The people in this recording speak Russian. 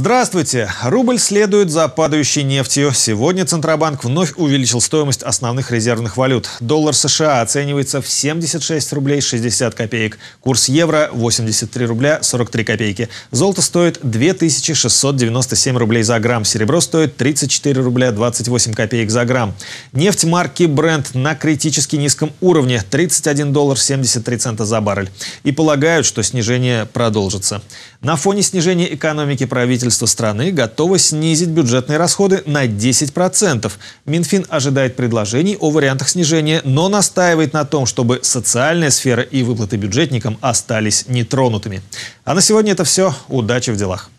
Здравствуйте! Рубль следует за падающей нефтью. Сегодня Центробанк вновь увеличил стоимость основных резервных валют. Доллар США оценивается в 76 рублей 60 копеек. Курс евро 83 рубля 43 копейки. Золото стоит 2697 рублей за грамм. Серебро стоит 34 рубля 28 копеек за грамм. Нефть марки Brent на критически низком уровне 31 доллар 73 цента за баррель. И полагают, что снижение продолжится. На фоне снижения экономики правительства правительство страны готово снизить бюджетные расходы на 10%. Минфин ожидает предложений о вариантах снижения, но настаивает на том, чтобы социальная сфера и выплаты бюджетникам остались нетронутыми. А на сегодня это все. Удачи в делах.